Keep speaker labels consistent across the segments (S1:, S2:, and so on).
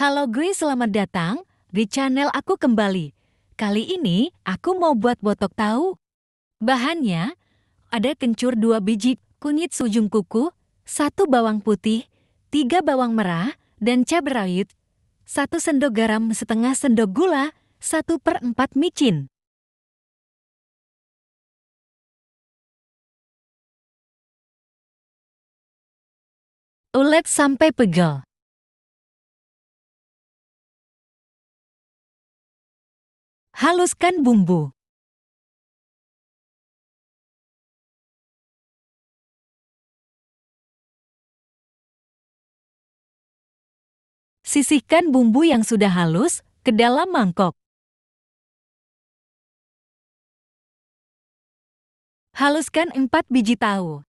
S1: Halo gue selamat datang di channel aku kembali. Kali ini aku mau buat botok tahu. Bahannya ada kencur dua biji, kunyit sujung kuku, satu bawang putih, tiga bawang merah, dan cabai rawit, Satu sendok garam, setengah sendok gula, satu per empat micin. Ulet sampai pegel. Haluskan bumbu. Sisihkan bumbu yang sudah halus ke dalam mangkok. Haluskan 4 biji tahu.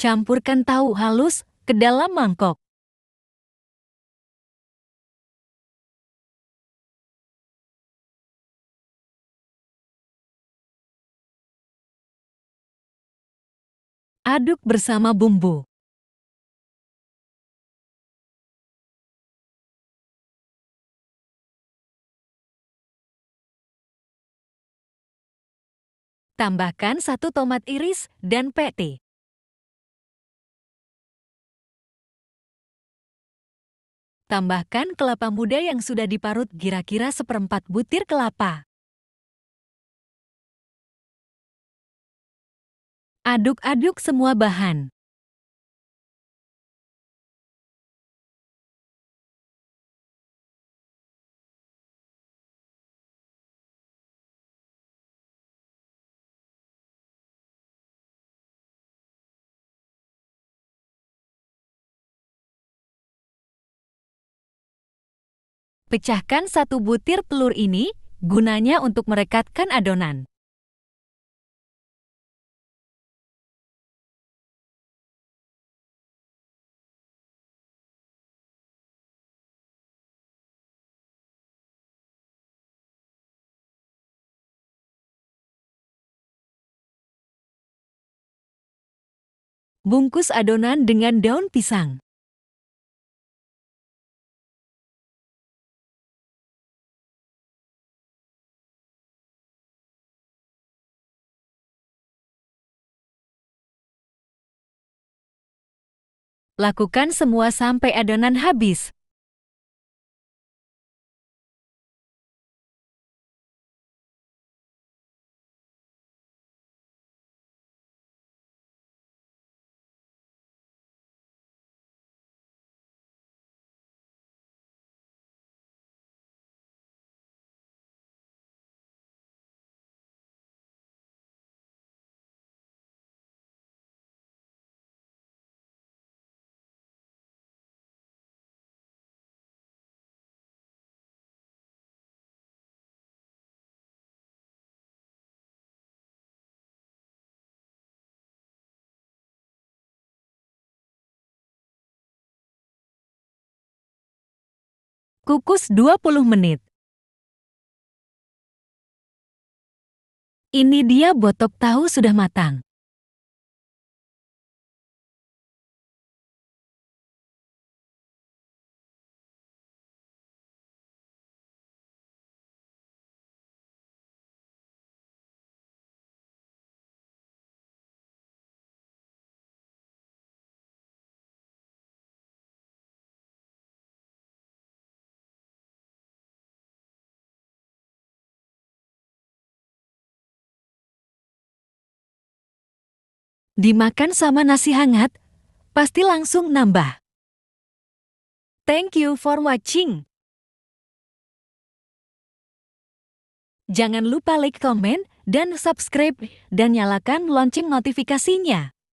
S1: Campurkan tahu halus ke dalam mangkok. Aduk bersama bumbu. Tambahkan satu tomat iris dan pete. Tambahkan kelapa muda yang sudah diparut kira-kira seperempat butir kelapa. Aduk-aduk semua bahan. Pecahkan satu butir telur ini, gunanya untuk merekatkan adonan. Bungkus adonan dengan daun pisang. Lakukan semua sampai adonan habis. Kukus 20 menit. Ini dia botok tahu sudah matang. dimakan sama nasi hangat, pasti langsung nambah. Thank you for watching. Jangan lupa like, comment, dan subscribe, dan nyalakan lonceng notifikasinya.